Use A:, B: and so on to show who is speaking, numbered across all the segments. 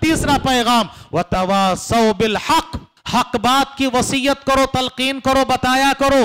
A: تیسرا پیغام وتواصوا بالحق हक बात की वसीयत करो तलकीन करो बताया करो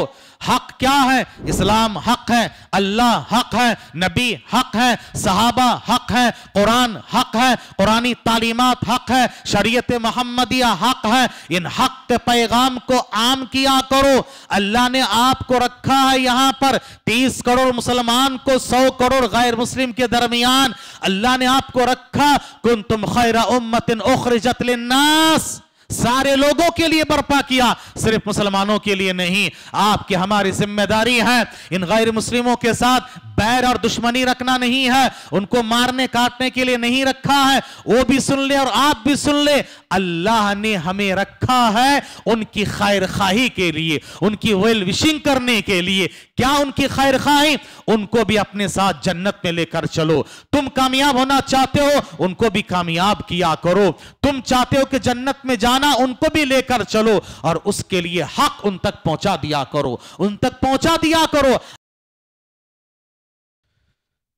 A: हक क्या है इस्लाम हक है अल्लाह हक है नबी हक है सहाबा हक है कुरान हक है कुरानी तालीमत हक है शरीयत मोहम्मदिया हक है इन हक के पैगाम को आम किया करो अल्लाह ने आपको रखा है यहाँ पर तीस करोड़ मुसलमान को सौ करोड़ गैर मुस्लिम के दरमियान अल्लाह ने आपको रखा कुन तुम खैरा उम्मतिन उखरजत नास सारे लोगों के लिए बर्पा किया सिर्फ मुसलमानों के लिए नहीं आपके हमारी जिम्मेदारी है इन गैर मुस्लिमों के साथ बैर और दुश्मनी रखना नहीं है उनको मारने काटने के लिए नहीं रखा है वो भी सुन ले और आप भी सुन ले अल्लाह ने हमें रखा है उनकी खैर खाही के लिए उनकी वेल विशिंग करने के लिए क्या उनकी खैर खाही उनको भी अपने साथ जन्नत में लेकर चलो तुम कामयाब होना चाहते हो उनको भी कामयाब किया करो तुम चाहते हो कि जन्नत में जाना उनको भी लेकर चलो और उसके लिए हक उन तक पहुंचा दिया करो उन तक पहुंचा दिया करो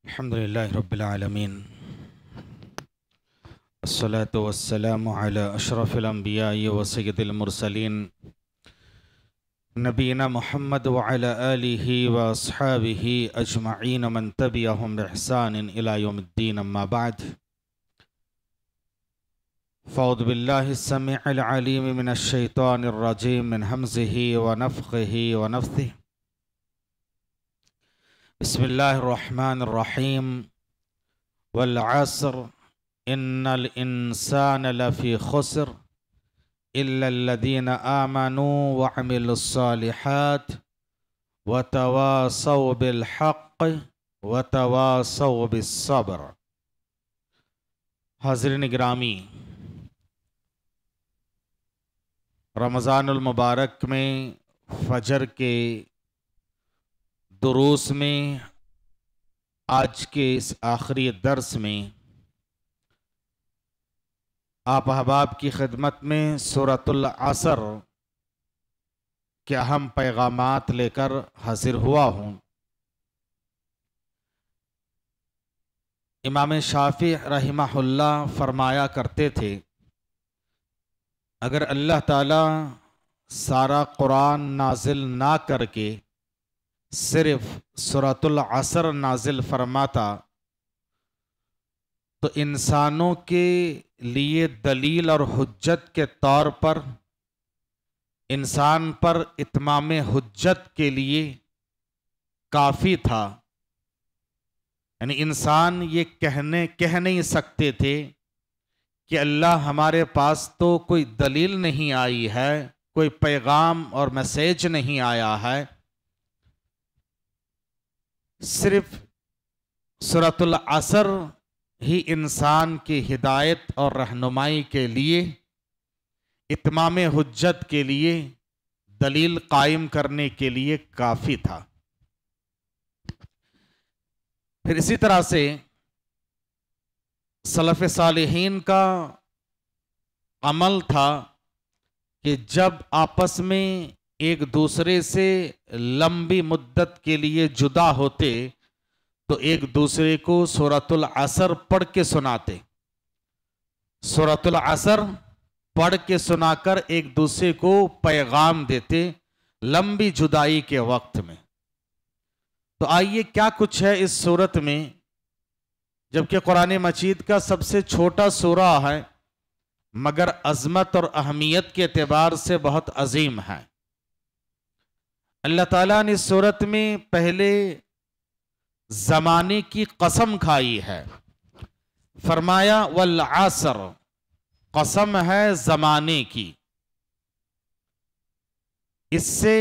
A: الحمد لله رب العالمين الصلاة والسلام على أشرف الأنبياء وسيد المرسلين نبينا محمد وعلى آله وأصحابه أجمعين من تبعهم بإحسان إلى يوم الدين أما بعد فأعوذ بالله السميع العليم من الشيطان الرجيم من همزه ونفخه ونفثه بسم الله الرحمن الرحيم والعصر إن الإنسان لفي خسر إلا الذين آمنوا وعملوا الصالحات وتواصوا بالحق वतवासव सब्र हाजरिन ग्रामी रमज़ानमबारक में फजर के दुरूस में आज के इस आखिरी दर्स में आप अहबाब की खिदमत में सूरतुल असर के अहम पैगाम लेकर हाजिर हुआ हूँ इमाम शाफी रहीमहुल्ला फरमाया करते थे अगर अल्लाह ताला सारा कुरान नाजिल ना करके सिर्फ सुरतुल असर नाजिल फरमाता तो इंसानों के लिए दलील और हजत के तौर पर इंसान पर इतमाम हजत के लिए काफ़ी था यानी इंसान ये कहने कह नहीं सकते थे कि अल्लाह हमारे पास तो कोई दलील नहीं आई है कोई पैगाम और मैसेज नहीं आया है सिर्फ सूरतुल असर ही इंसान की हिदायत और रहनुमाई के लिए इतमाम हजत के लिए दलील कायम करने के लिए काफ़ी था फिर इसी तरह से सलफ़ सालहीन का अमल था कि जब आपस में एक दूसरे से लंबी मुद्दत के लिए जुदा होते तो एक दूसरे को सूरतुल असर पढ़ के सुनाते सूरतुल असर पढ़ के सुनाकर एक दूसरे को पैगाम देते लंबी जुदाई के वक्त में तो आइए क्या कुछ है इस सूरत में जबकि कुरान मजीद का सबसे छोटा सूरा है मगर अजमत और अहमियत के अतबार से बहुत अजीम है अल्लाह ताला ने सूरत में पहले जमाने की कसम खाई है फरमाया वल आसर कसम है जमाने की इससे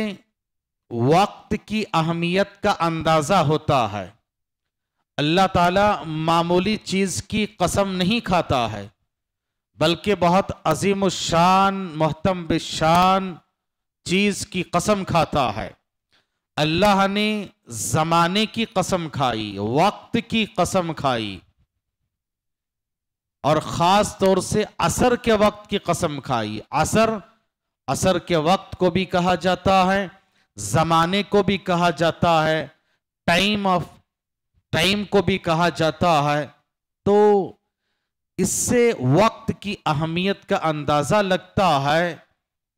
A: वक्त की अहमियत का अंदाज़ा होता है अल्लाह ताला मामूली चीज़ की कसम नहीं खाता है बल्कि बहुत अजीम शान मोहतम बिशान चीज की कसम खाता है अल्लाह ने जमाने की कसम खाई वक्त की कसम खाई और ख़ास तौर से असर के वक्त की कसम खाई असर असर के वक्त को भी कहा जाता है ज़माने को भी कहा जाता है टाइम ऑफ टाइम को भी कहा जाता है तो इससे वक्त की अहमियत का अंदाज़ा लगता है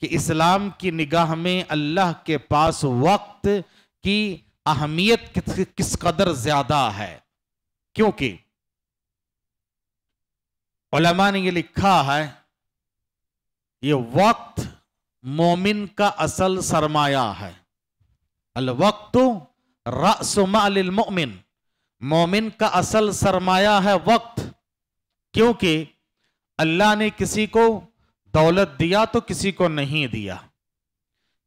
A: कि इस्लाम की निगाह में अल्लाह के पास वक्त की अहमियत किस, कदर ज्यादा है क्योंकि उलमा ने यह लिखा है ये वक्त मोमिन का असल सरमाया है अल वक्त रसमालमिन मोमिन का असल सरमाया है वक्त क्योंकि अल्लाह ने किसी को दौलत दिया तो किसी को नहीं दिया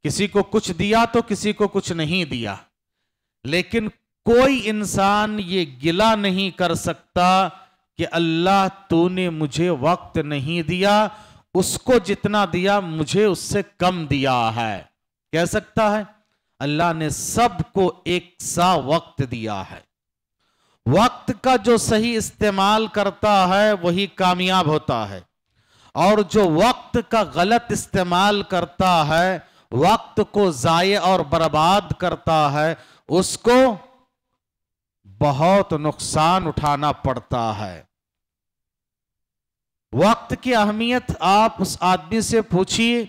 A: किसी को कुछ दिया तो किसी को कुछ नहीं दिया लेकिन कोई इंसान ये गिला नहीं कर सकता कि अल्लाह तूने मुझे वक्त नहीं दिया उसको जितना दिया मुझे उससे कम दिया है कह सकता है अल्लाह ने सबको एक सा वक्त दिया है वक्त का जो सही इस्तेमाल करता है वही कामयाब होता है और जो वक्त का गलत इस्तेमाल करता है वक्त को ज़ाय और बर्बाद करता है उसको बहुत नुकसान उठाना पड़ता है वक्त की अहमियत आप उस आदमी से पूछिए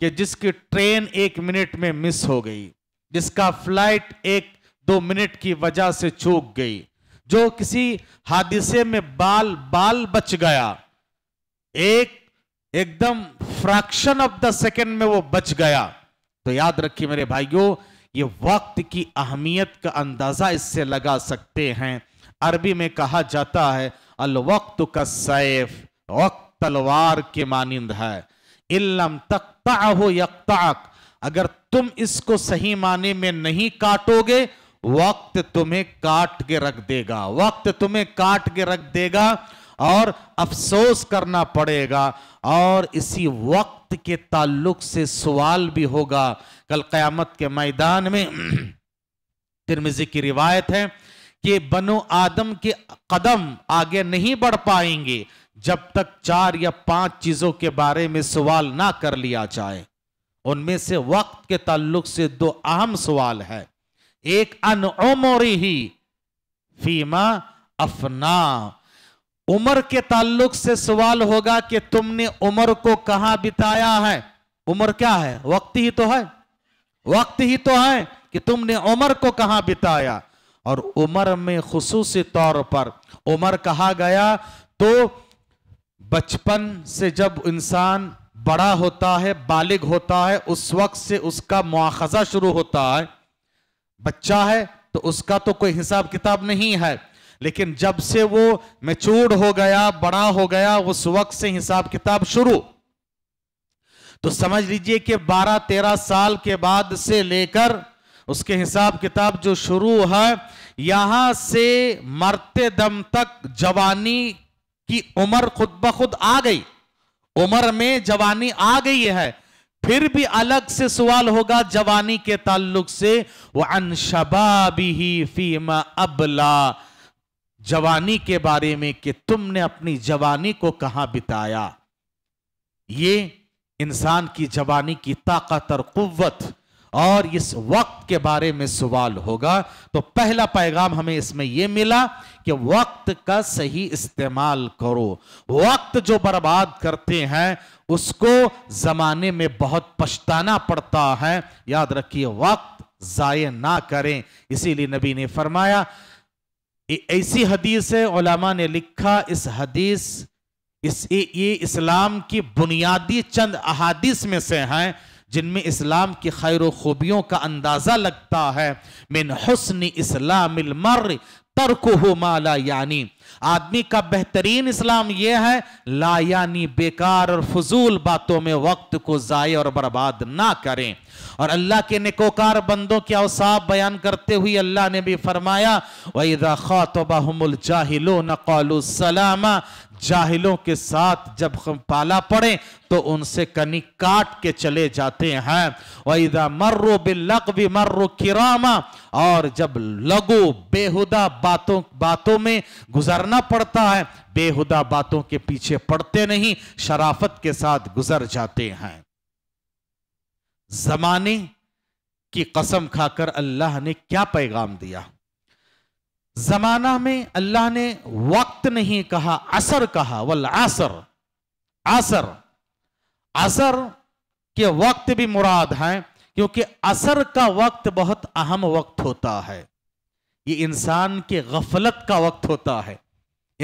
A: कि जिसकी ट्रेन एक मिनट में मिस हो गई जिसका फ्लाइट एक दो मिनट की वजह से चूक गई जो किसी हादसे में बाल बाल बच गया एक एकदम फ्रैक्शन ऑफ द सेकेंड में वो बच गया तो याद रखिए मेरे भाइयों ये वक्त की अहमियत का अंदाजा इससे लगा सकते हैं अरबी में कहा जाता है अल वक्त का सैफ वक्त तलवार के मानिंद है इलम तख्ता हो यकताक अगर तुम इसको सही माने में नहीं काटोगे वक्त तुम्हें काट के रख देगा वक्त तुम्हें काट के रख देगा और अफसोस करना पड़ेगा और इसी वक्त के ताल्लुक से सवाल भी होगा कल क़यामत के मैदान में तिरमिजी की रिवायत है कि बनो आदम के कदम आगे नहीं बढ़ पाएंगे जब तक चार या पांच चीज़ों के बारे में सवाल ना कर लिया जाए उनमें से वक्त के ताल्लुक से दो अहम सवाल है एक अन ही फीमा अफना उम्र के ताल्लुक से सवाल होगा कि तुमने उम्र को कहां बिताया है उम्र क्या है वक्त ही तो है वक्त ही तो है कि तुमने उम्र को कहां बिताया और उम्र में खसूस तौर पर उम्र कहा गया तो बचपन से जब इंसान बड़ा होता है बालिग होता है उस वक्त से उसका मुआखजा शुरू होता है बच्चा है तो उसका तो कोई हिसाब किताब नहीं है लेकिन जब से वो मेच्योर्ड हो गया बड़ा हो गया उस वक्त से हिसाब किताब शुरू तो समझ लीजिए कि 12-13 साल के बाद से लेकर उसके हिसाब किताब जो शुरू है यहां से मरते दम तक जवानी की उम्र खुद ब खुद आ गई उम्र में जवानी आ गई है फिर भी अलग से सवाल होगा जवानी के ताल्लुक से वह अनशबाबी फीमा अबला जवानी के बारे में कि तुमने अपनी जवानी को कहां बिताया ये इंसान की जवानी की ताकत और कुत और इस वक्त के बारे में सवाल होगा तो पहला पैगाम हमें इसमें यह मिला कि वक्त का सही इस्तेमाल करो वक्त जो बर्बाद करते हैं उसको जमाने में बहुत पछताना पड़ता है याद रखिए वक्त जाये ना करें इसीलिए नबी ने फरमाया ऐसी हदीस है ओलामा ने लिखा इस हदीस इस ये इस्लाम की बुनियादी चंद अहादीस में से हैं जिनमें इस्लाम की खैर खूबियों का अंदाज़ा लगता है मिन हसन इस्लाम तरकुहु मा ला यानी आदमी का बेहतरीन इस्लाम यह है ला यानी बेकार और फजूल बातों में वक्त को ज़ाय और बर्बाद ना करें और अल्लाह के निकोकार बंदों के अवसाब बयान करते हुए अल्लाह ने भी फरमाया वही रखा तो बाहमुल जाहिलो नकौल सलामा जाहिलों के साथ जब हम पाला पड़े तो उनसे कनी काट के चले जाते हैं वैदा मर्रो बिलक भी मर्रो किरामा और जब लगो बेहुदा बातों बातों में गुजरना पड़ता है बेहुदा बातों के पीछे पड़ते नहीं शराफत के साथ गुजर जाते हैं जमाने की कसम खाकर अल्लाह ने क्या पैगाम दिया जमाना में अल्लाह ने वक्त नहीं कहा असर कहा वल आसर असर असर के वक्त भी मुराद है क्योंकि असर का वक्त बहुत अहम वक्त होता है ये इंसान के गफलत का वक्त होता है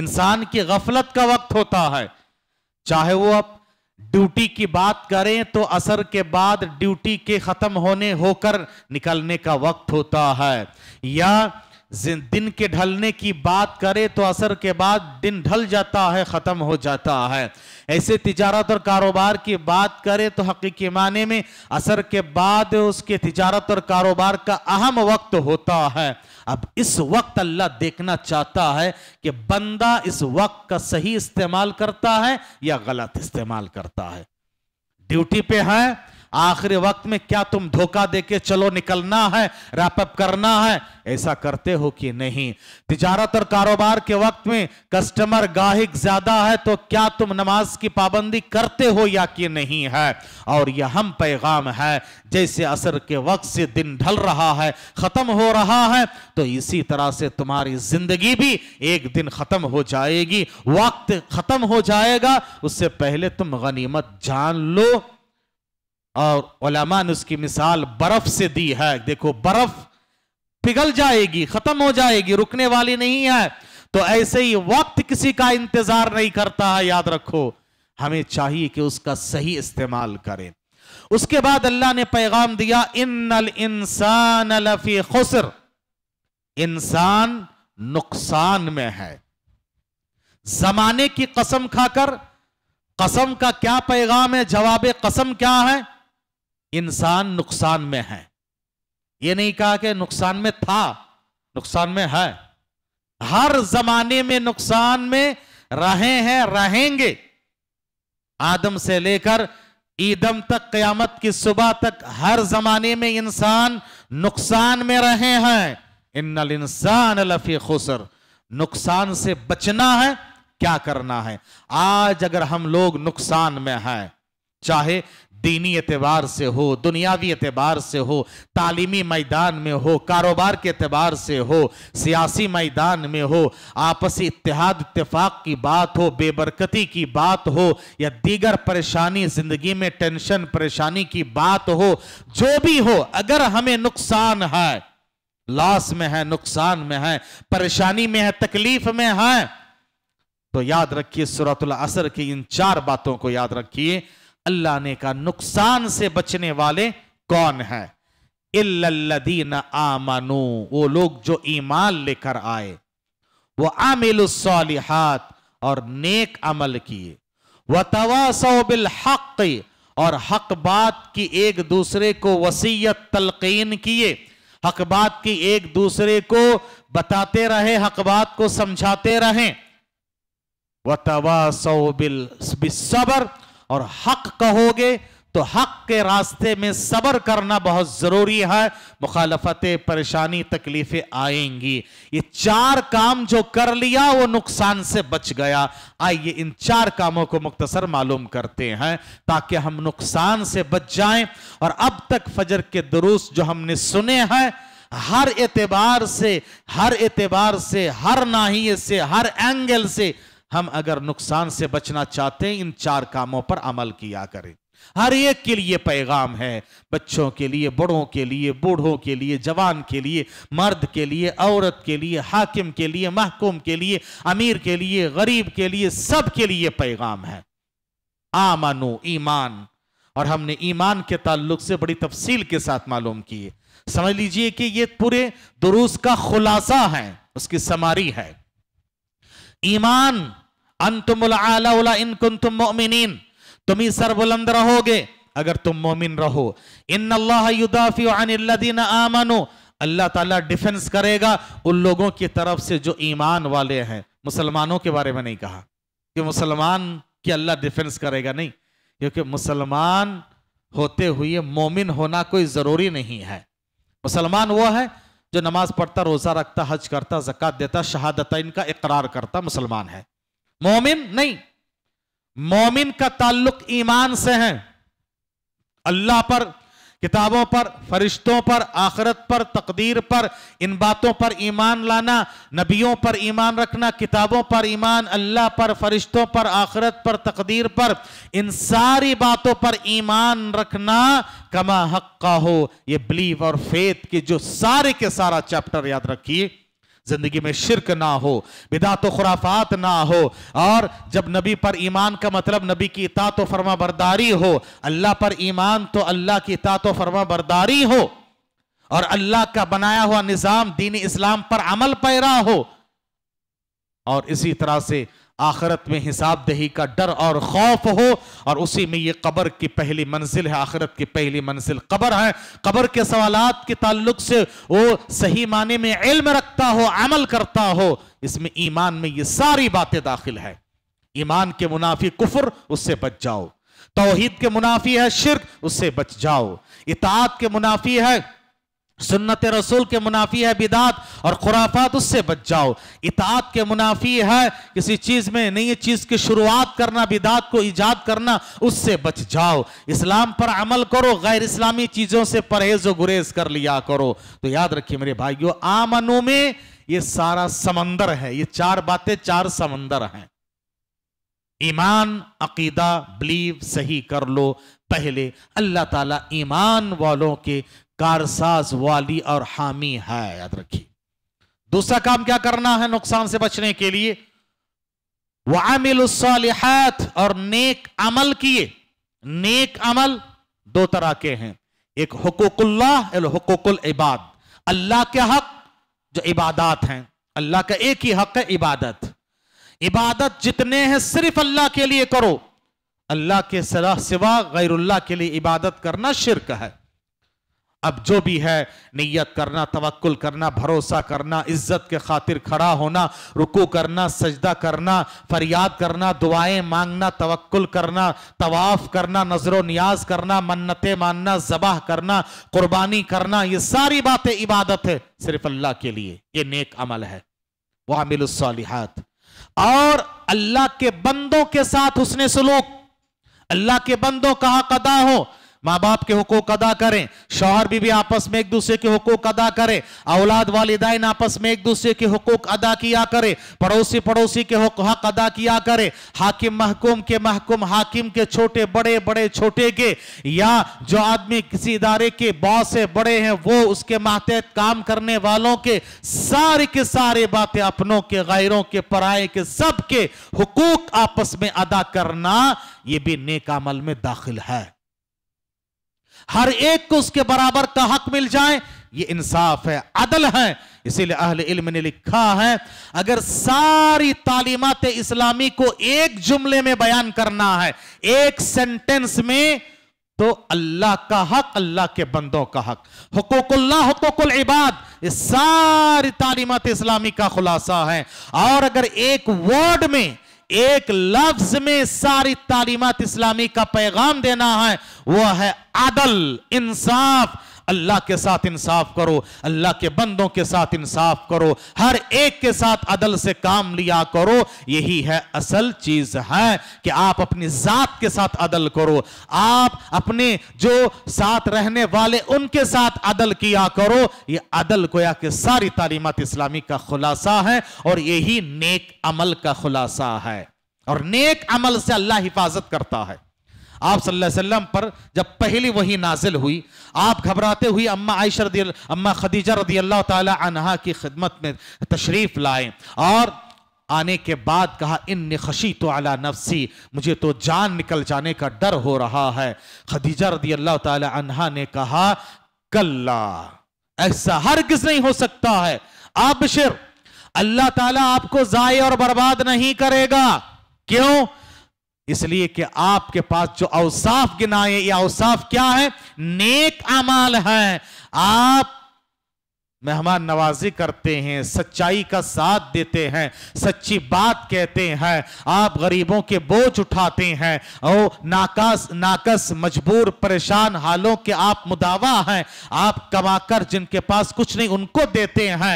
A: इंसान की गफलत का वक्त होता है चाहे वो आप ड्यूटी की बात करें तो असर के बाद ड्यूटी के खत्म होने होकर निकलने का वक्त होता है या दिन के ढलने की बात करें तो असर के बाद दिन ढल जाता है ख़त्म हो जाता है ऐसे तिजारत और कारोबार की बात करें तो हकीकी माने में असर के बाद उसके तिजारत और कारोबार का अहम वक्त होता है अब इस वक्त अल्लाह देखना चाहता है कि बंदा इस वक्त का सही इस्तेमाल करता है या गलत इस्तेमाल करता है ड्यूटी पे है आखिरी वक्त में क्या तुम धोखा देके चलो निकलना है रैपअप करना है ऐसा करते हो कि नहीं तिजारत और कारोबार के वक्त में कस्टमर गाहिक ज्यादा है तो क्या तुम नमाज की पाबंदी करते हो या कि नहीं है और यह हम पैगाम है जैसे असर के वक्त से दिन ढल रहा है खत्म हो रहा है तो इसी तरह से तुम्हारी जिंदगी भी एक दिन खत्म हो जाएगी वक्त खत्म हो जाएगा उससे पहले तुम गनीमत जान लो और ने उसकी मिसाल बर्फ से दी है देखो बर्फ पिघल जाएगी खत्म हो जाएगी रुकने वाली नहीं है तो ऐसे ही वक्त किसी का इंतजार नहीं करता है याद रखो हमें चाहिए कि उसका सही इस्तेमाल करें उसके बाद अल्लाह ने पैगाम दिया इन इंसान लफी खुसर इंसान नुकसान में है जमाने की कसम खाकर कसम का क्या पैगाम है जवाब कसम क्या है इंसान नुकसान में है ये नहीं कहा कि नुकसान में था नुकसान में है हर जमाने में नुकसान में रहे हैं रहेंगे आदम से लेकर ईदम तक कयामत की सुबह तक हर जमाने में इंसान नुकसान में रहे हैं इन्नल इंसान लफी खुसर नुकसान से बचना है क्या करना है आज अगर हम लोग नुकसान में हैं चाहे दीनी एतबार से हो दुनियावी एतबार से हो तालीमी मैदान में हो कारोबार के एतबार से हो सियासी मैदान में हो आपसी इतिहाद इतफाक़ की बात हो बेबरकती की बात हो या दीगर परेशानी ज़िंदगी में टेंशन परेशानी की बात हो जो भी हो अगर हमें नुकसान है लॉस में है नुकसान में है परेशानी में है तकलीफ में है तो याद रखिए सूरतुल असर की इन चार बातों को याद रखिए अल्लाह ने कहा नुकसान से बचने वाले कौन है इल्लल्लदीन आमनु वो लोग जो ईमान लेकर आए वो आमिल सालिहात और नेक अमल किए वह तवासो बिल हक और हक बात की एक दूसरे को वसीयत तलकीन किए हक बात की एक दूसरे को बताते रहे हक बात को समझाते रहे वह तवासो बिल सबर और हक कहोगे तो हक के रास्ते में सब्र करना बहुत ज़रूरी है मुखालफतें परेशानी तकलीफ़ें आएंगी ये चार काम जो कर लिया वो नुकसान से बच गया आइए इन चार कामों को मुख्तसर मालूम करते हैं ताकि हम नुकसान से बच जाएं और अब तक फजर के दुरुस जो हमने सुने हैं हर एतबार से हर एतबार से हर नाहिए से हर एंगल से हम अगर नुकसान से बचना चाहते हैं इन चार कामों पर अमल किया करें हर एक के लिए पैगाम है बच्चों के लिए बड़ों के लिए बूढ़ों के लिए जवान के लिए मर्द के लिए औरत के लिए हाकिम के लिए महकूम के लिए अमीर के लिए गरीब के लिए सब के लिए पैगाम है आमनो ईमान और हमने ईमान के ताल्लुक से बड़ी तफसील के साथ मालूम किए समझ लीजिए कि ये पूरे दुरुस्त का खुलासा है उसकी समारी है ईमान अनतुमुल आला इनकुन तुम मोमिन तुम ही सरबुलंद रहोगे अगर तुम मोमिन रहो इन अल्लाहदीन आमनो अल्लाह ताला डिफेंस करेगा उन लोगों की तरफ से जो ईमान वाले हैं मुसलमानों के बारे में नहीं कहा कि मुसलमान की अल्लाह डिफेंस करेगा नहीं क्योंकि मुसलमान होते हुए मोमिन होना कोई ज़रूरी नहीं है मुसलमान वो है जो नमाज पढ़ता रोजा रखता हज करता जक़ात देता शहादत इनका इकरार करता मुसलमान है मोमिन नहीं मोमिन का ताल्लुक ईमान से है अल्लाह पर किताबों पर फरिश्तों पर आखरत पर तकदीर पर इन बातों पर ईमान लाना नबियों पर ईमान रखना किताबों पर ईमान अल्लाह पर फरिश्तों पर आखरत पर तकदीर पर इन सारी बातों पर ईमान रखना कमा हक का हो ये बिलीव और फेथ के जो सारे के सारा चैप्टर याद रखिए जिंदगी में शिरक ना हो बिदात तो खुराफात ना हो और जब नबी पर ईमान का मतलब नबी की ता तो फर्मा बरदारी हो अल्लाह पर ईमान तो अल्लाह की ता तो फर्मा बरदारी हो और अल्लाह का बनाया हुआ निज़ाम दीन इस्लाम पर अमल पैरा हो और इसी तरह से आखरत में हिसाब दही का डर और खौफ हो और उसी में ये कबर की पहली मंजिल है आखरत की पहली मंजिल कबर है कबर के सवालात के ताल्लुक से वो सही माने में इल्म रखता हो अमल करता हो इसमें ईमान में ये सारी बातें दाखिल है ईमान के मुनाफी कुफर उससे बच जाओ तोहहीद के मुनाफी है शिरक उससे बच जाओ इतात के मुनाफी है सुन्नत रसूल के मुनाफी है बिदात और खुराफात उससे बच जाओ इतात के मुनाफी है किसी चीज़ में नई चीज़ की शुरुआत करना बिदात को ईजाद करना उससे बच जाओ इस्लाम पर अमल करो गैर इस्लामी चीज़ों से परहेज गुरेज कर लिया करो तो याद रखिए मेरे भाइयों आम अनु में ये सारा समंदर है ये चार बातें चार समंदर हैं ईमान अकीदा बिलीव सही कर लो पहले अल्लाह ताला ईमान वालों के कारसाज वाली और हामी है याद रखिए दूसरा काम क्या करना है नुकसान से बचने के लिए वह वामिलसालिहात और नेक अमल किए नेक अमल दो तरह के हैं एक हकूकुल्लाह हकूकुल इबाद अल्लाह के हक जो इबादत हैं अल्लाह का एक ही हक है इबादत इबादत जितने हैं सिर्फ अल्लाह के लिए करो अल्लाह के सिवा गैरुल्लाह के लिए इबादत करना शिरक है अब जो भी है नियत करना तवक्ल करना भरोसा करना इज्जत के खातिर खड़ा होना रुकू करना सजदा करना फरियाद करना दुआएं मांगना तवक्ल करना तवाफ करना नजर न्याज करना मन्नतें मानना जबाह करना कुर्बानी करना ये सारी बातें इबादत है सिर्फ अल्लाह के लिए ये नेक अमल है वामिलसालिहात और अल्लाह के बंदों के साथ उसने सलूक अल्लाह के बंदों का हक अदा हो माँ बाप के हुकूक अदा करें शोहर बीवी आपस में एक दूसरे के हुकूक अदा करें औलाद वालिदाइन आपस में एक दूसरे के हुकूक अदा किया करें पड़ोसी पड़ोसी के हक अदा किया करें हाकिम महकूम के महकूम हाकिम के छोटे बड़े बड़े छोटे के या जो आदमी किसी इदारे के बॉस से बड़े हैं वो उसके मातहत काम करने वालों के सारे के सारे बातें अपनों के गैरों के पराए के सबके हुकूक आपस में अदा करना ये भी नेक अमल में दाखिल है हर एक को उसके बराबर का हक मिल जाए ये इंसाफ है अदल है इसीलिए अहल इल्म ने लिखा है अगर सारी तालीमत इस्लामी को एक जुमले में बयान करना है एक सेंटेंस में तो अल्लाह का हक अल्लाह के बंदों का हक हकूकुल्ला हकूकुल इबाद ये सारी तालीमत इस्लामी का खुलासा है और अगर एक वर्ड में एक लफ्ज में सारी तालीमत इस्लामी का पैगाम देना है वह है आदल इंसाफ अल्लाह के साथ इंसाफ करो अल्लाह के बंदों के साथ इंसाफ करो हर एक के साथ अदल से काम लिया करो यही है असल चीज है कि आप अपनी जात के साथ अदल करो आप अपने जो साथ रहने वाले उनके साथ अदल किया करो ये अदल गोया के सारी तालीमत इस्लामी का खुलासा है और यही नेक अमल का खुलासा है और नेक अमल से अल्लाह हिफाजत करता है आप सल्लल्लाहु अलैहि वसल्लम पर जब पहली वही नाजिल हुई आप घबराते हुए अम्मा आयशा रदी अम्मा खदीजा रदी अल्लाह तहा की खिदमत में तशरीफ़ लाए और आने के बाद कहा इन खशी तो अला नफसी मुझे तो जान निकल जाने का डर हो रहा है खदीजा रदी अल्लाह तहा ने कहा कल्ला ऐसा हर किस नहीं हो सकता है आप शिर अल्लाह ताला आपको जाय और बर्बाद नहीं करेगा क्यों इसलिए कि आपके पास जो अवसाफ गिनाए ये अवसाफ क्या है नेक अमाल है आप मेहमान नवाजी करते हैं सच्चाई का साथ देते हैं सच्ची बात कहते हैं आप गरीबों के बोझ उठाते हैं और नाकस नाकस मजबूर परेशान हालों के आप मुदावा हैं आप कमाकर जिनके पास कुछ नहीं उनको देते हैं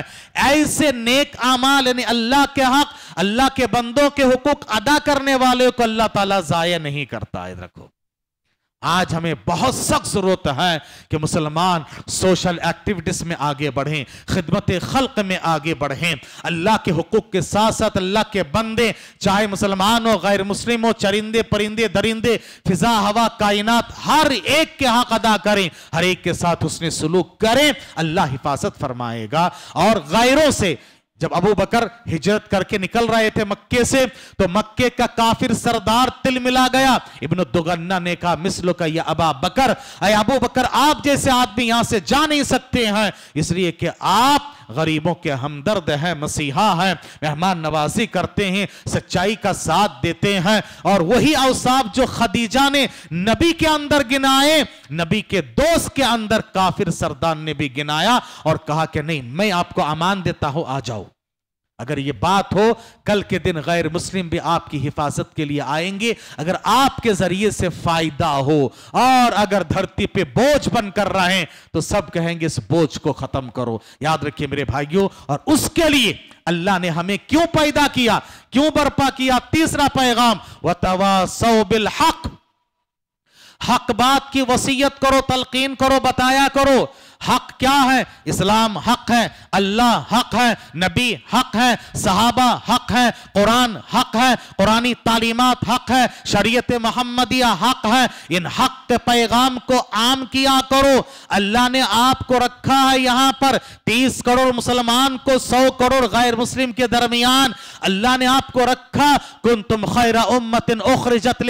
A: ऐसे नेक आमाल यानी अल्लाह के हक अल्लाह के बंदों के हुकूक अदा करने वाले को अल्लाह ताला जाया नहीं करता रखो आज हमें बहुत सख्त ज़रूरत है कि मुसलमान सोशल एक्टिविटीज़ में आगे बढ़ें खिदमत खल्क में आगे बढ़ें अल्लाह के हकूक़ के साथ साथ अल्लाह के बंदे चाहे मुसलमान हो गैर मुस्लिम हो चरिंदे परिंदे दरिंदे फिजा हवा कायनात हर एक के हक अदा करें हर एक के साथ उसने सलूक करें अल्लाह हिफाजत फरमाएगा और गैरों से जब अबू बकर हिजरत करके निकल रहे थे मक्के से तो मक्के का काफिर सरदार तिल मिला गया इब्न दुगन्ना ने कहा मिसल का यह अबा बकर अबू बकर आप जैसे आदमी यहां से जा नहीं सकते हैं इसलिए कि आप गरीबों के हमदर्द है मसीहा है मेहमान नवाजी करते हैं सच्चाई का साथ देते हैं और वही अवसाब जो खदीजा ने नबी के अंदर गिनाए नबी के दोस्त के अंदर काफिर सरदान ने भी गिनाया और कहा कि नहीं मैं आपको अमान देता हूं आ जाओ अगर ये बात हो कल के दिन गैर मुस्लिम भी आपकी हिफाजत के लिए आएंगे अगर आपके जरिए से फायदा हो और अगर धरती पे बोझ बन कर रहे तो सब कहेंगे इस बोझ को खत्म करो याद रखिए मेरे भाइयों और उसके लिए अल्लाह ने हमें क्यों पैदा किया क्यों बर्पा किया तीसरा पैगाम व तवा बिल हक हक बात की वसीयत करो तलकीन करो बताया करो हक क्या है इस्लाम हक है अल्लाह हक है नबी हक है सहाबा हक है कुरान हक है कुरानी तालीमत हक है शरीयत मोहम्मदिया हक है इन हक के पैगाम को आम किया करो अल्लाह ने आपको रखा है यहां पर तीस करोड़ मुसलमान को सौ करोड़ गैर मुस्लिम के दरमियान अल्लाह ने आपको रखा कुन तुम खैरा उम्मतिन उखरजत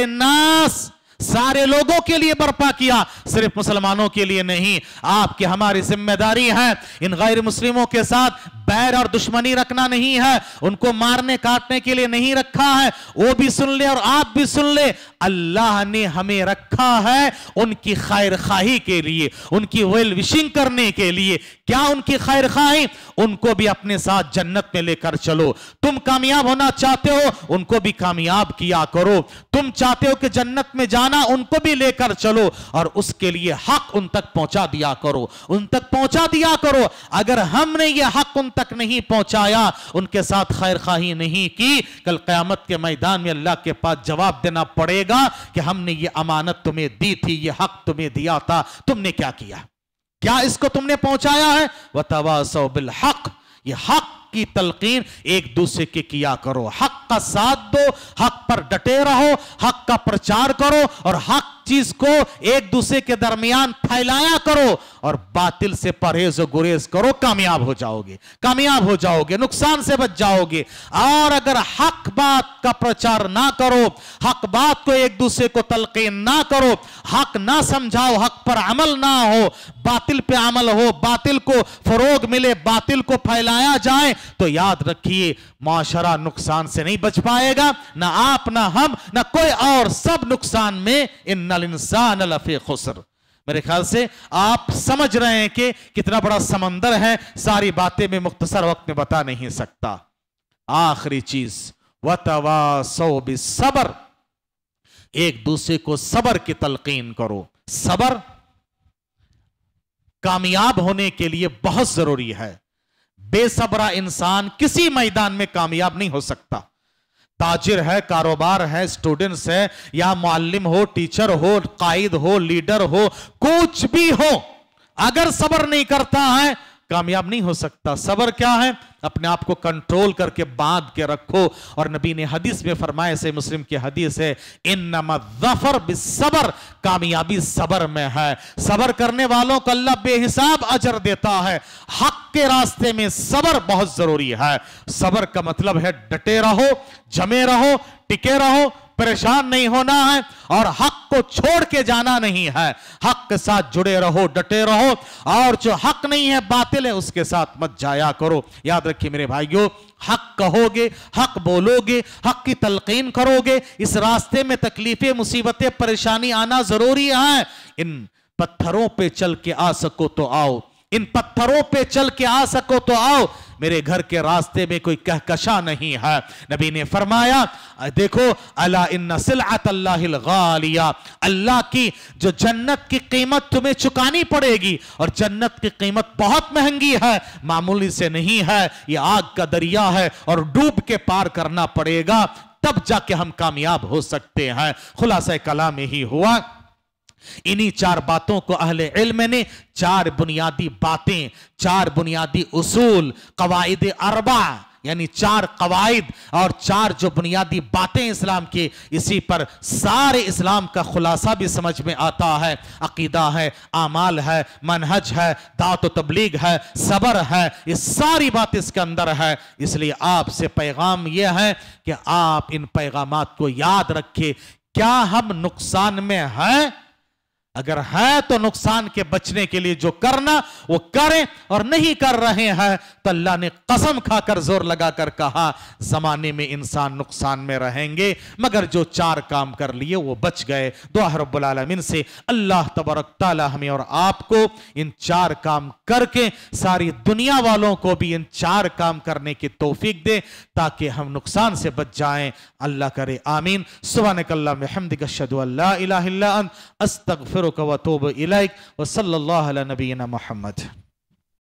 A: सारे लोगों के लिए बर्पा किया सिर्फ मुसलमानों के लिए नहीं आपकी हमारी जिम्मेदारी है इन गैर मुस्लिमों के साथ बैर और दुश्मनी रखना नहीं है उनको मारने काटने के लिए नहीं रखा है वो भी सुन ले और आप भी सुन ले अल्लाह ने हमें रखा है उनकी खैर खाही के लिए उनकी वेल विशिंग करने के लिए क्या उनकी खैर खाही उनको भी अपने साथ जन्नत में लेकर चलो तुम कामयाब होना चाहते हो उनको भी कामयाब किया करो तुम चाहते हो कि जन्नत में जाना खजाना उनको भी लेकर चलो और उसके लिए हक उन तक पहुंचा दिया करो उन तक पहुंचा दिया करो अगर हमने ये हक उन तक नहीं पहुंचाया उनके साथ खैर खाही नहीं की कल क्यामत के मैदान में अल्लाह के पास जवाब देना पड़ेगा कि हमने ये अमानत तुम्हें दी थी ये हक तुम्हें दिया था तुमने क्या किया क्या इसको तुमने पहुंचाया है वह तवासो बिल हक ये हक की तलकीन एक दूसरे के किया करो हक का साथ दो हक पर डटे रहो हक का प्रचार करो और हक चीज को एक दूसरे के दरमियान फैलाया करो और बातिल से परहेज और गुरेज करो कामयाब हो जाओगे कामयाब हो जाओगे नुकसान से बच जाओगे और अगर हक बात का प्रचार ना करो हक बात को एक दूसरे को तलकीन ना करो हक ना समझाओ हक पर अमल ना हो बातिल पे अमल हो बातिल को फरोग मिले बातिल को फैलाया जाए तो याद रखिए माशरा नुकसान से नहीं बच पाएगा ना आप ना हम ना कोई और सब नुकसान में इन इन्नल इंसान खुसर मेरे ख्याल से आप समझ रहे हैं कि कितना बड़ा समंदर है सारी बातें मैं मुख्तसर वक्त में बता नहीं सकता आखिरी चीज व तवासो सबर एक दूसरे को सबर की तलकीन करो सबर कामयाब होने के लिए बहुत जरूरी है बेसबरा इंसान किसी मैदान में कामयाब नहीं हो सकता ताजिर है कारोबार है स्टूडेंट्स है या मालिम हो टीचर हो कायद हो लीडर हो कुछ भी हो अगर सबर नहीं करता है कामयाब नहीं हो सकता सबर क्या है अपने आप को कंट्रोल करके बांध के रखो और नबी ने हदीस में फरमाए से मुस्लिम की हदीस है इन नफर सबर कामयाबी सबर में है सबर करने वालों का अल्लाह बेहिसाब अजर देता है हक के रास्ते में सबर बहुत जरूरी है सबर का मतलब है डटे रहो जमे रहो टिके रहो परेशान नहीं होना है और हक को छोड़ के जाना नहीं है हक के साथ जुड़े रहो डटे रहो और जो हक नहीं है बातिल है उसके साथ मत जाया करो याद रखिए मेरे भाइयों हक कहोगे हक बोलोगे हक की तलकीन करोगे इस रास्ते में तकलीफें मुसीबतें परेशानी आना जरूरी है इन पत्थरों पे चल के आ सको तो आओ इन पत्थरों पे चल के आ सको तो आओ मेरे घर के रास्ते में कोई कहकशा नहीं है नबी ने फरमाया देखो अला इन अल्लाह की जो जन्नत की कीमत तुम्हें चुकानी पड़ेगी और जन्नत की कीमत बहुत महंगी है मामूली से नहीं है ये आग का दरिया है और डूब के पार करना पड़ेगा तब जाके हम कामयाब हो सकते हैं खुलासा कला में ही हुआ इन्हीं चार बातों को अहले इल्म ने चार बुनियादी बातें चार बुनियादी उसूल कवायद अरबा यानी चार कवायद और चार जो बुनियादी बातें इस्लाम की इसी पर सारे इस्लाम का खुलासा भी समझ में आता है अकीदा है आमाल है मनहज है दात तबलीग है सबर है ये सारी बात इसके अंदर है इसलिए आपसे पैगाम यह है कि आप इन पैगाम को याद रखिए क्या हम नुकसान में हैं अगर है तो नुकसान के बचने के लिए जो करना वो करें और नहीं कर रहे हैं तो अल्लाह ने कसम खाकर जोर लगाकर कहा जमाने में इंसान नुकसान में रहेंगे मगर जो चार काम कर लिए वो बच गए दुआ रबालमीन से अल्लाह तबरक ताला हमें और आपको इन चार काम करके सारी दुनिया वालों को भी इन चार काम करने की तोफीक दे ताकि हम नुकसान से बच जाए अल्लाह करे आमीन सुबह नकल्ला أستغفرك وأتوب إليك وصلى الله على نبينا محمد